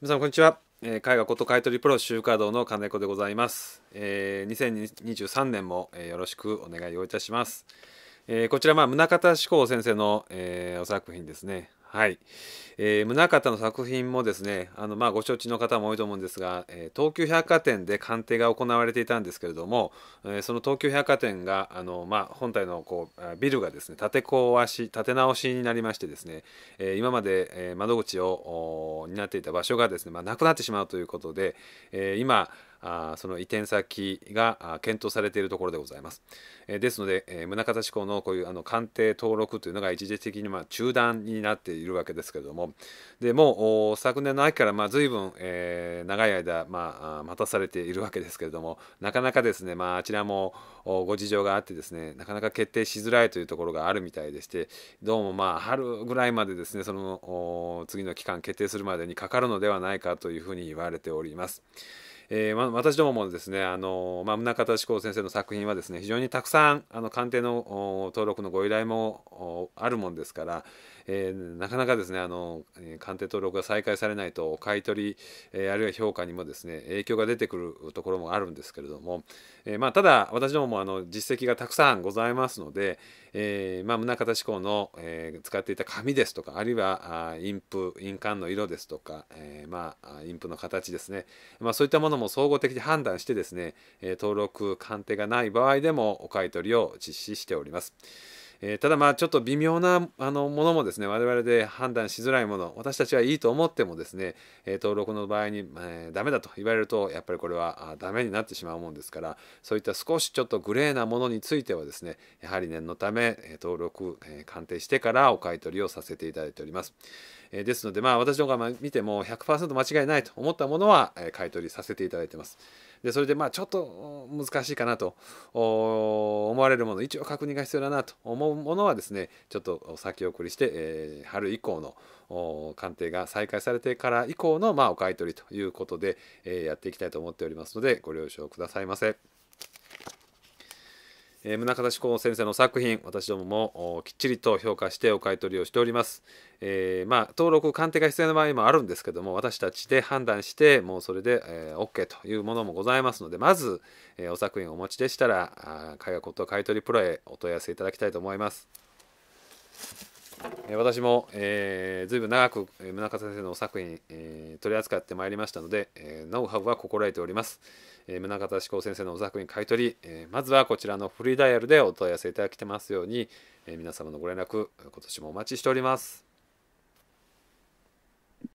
皆さんこんにちは、えー、絵画こと買取プロ集華堂の金子でございます、えー、2023年も、えー、よろしくお願いをいたします、えー、こちらまあ宗像志功先生の、えー、お作品ですねはい、えー、宗像の作品もですねあの、まあ、ご承知の方も多いと思うんですが、えー、東急百貨店で鑑定が行われていたんですけれども、えー、その東急百貨店があの、まあ、本体のこうビルがですね建て壊し建て直しになりましてですね、え今まで窓口を担っていた場所がですね、まあ、なくなってしまうということで、え今あその移転先が検討されているところでございます。えですので、えー、宗像志向のこういうあの鑑定登録というのが一時的にま中断になっているわけですけれども、でもう昨年の秋からまあ随分、えー、長い間、まあ、待たされているわけですけれども、なかなかですね、まあ、あちらもご事情があってですね、なかなか決定しづらいというところがあるみたいでして、どうもまあ春ぐらいまでですね、その次の期間決定するまでにかかるのではないかというふうに言われております。えー、ま私どももですねあの、まあ、宗像志功先生の作品はですね非常にたくさんあの鑑定の登録のご依頼もあるもんですから、えー、なかなかですねあの鑑定登録が再開されないと買い取り、えー、あるいは評価にもですね影響が出てくるところもあるんですけれども、えー、まあ、ただ私どももあの実績がたくさんございますので、えまあ、宗像志向の、え使っていた紙ですとかあるいは印プ印鑑の色ですとか、えまあ、印プの形ですね、まあ、そういったものも総合的に判断してですね登録鑑定がない場合でもお買い取りを実施しております。えー、ただまあちょっと微妙なあのものもですね我々で判断しづらいもの私たちはいいと思ってもですね、え登録の場合に、えー、ダメだと言われるとやっぱりこれはダメになってしまうもんですからそういった少しちょっとグレーなものについてはですねやはり念のためえ登録、え鑑定してからお買い取りをさせていただいております。えですのでまあ私の方が見ても100%間違いないと思ったものは、え買い取りさせていただいてます。でそれでまあちょっと難しいかなと思われるもの一応確認が必要だなと思うものはですねちょっと先送りして、えー、春以降の鑑定が再開されてから以降の、まあ、お買い取りということで、えー、やっていきたいと思っておりますのでご了承くださいませ。えー、宗像志功先生の作品私どももきっちりと評価してお買い取りをしております、えー、まあ、登録鑑定が必要な場合もあるんですけども私たちで判断してもうそれで、えー、OK というものもございますのでまず、えお作品をお持ちでしたらあ絵画骨董買取プロへお問い合わせいただきたいと思います私も、えー、ずいぶん長く宗像先生の作品、えー、取り扱ってまいりましたので、えー、ノウハウは心得ております、えー、宗像志功先生のお作品買い取り、えー、まずはこちらのフリーダイヤルでお問い合わせいただきてますように、えー、皆様のご連絡今年もお待ちしております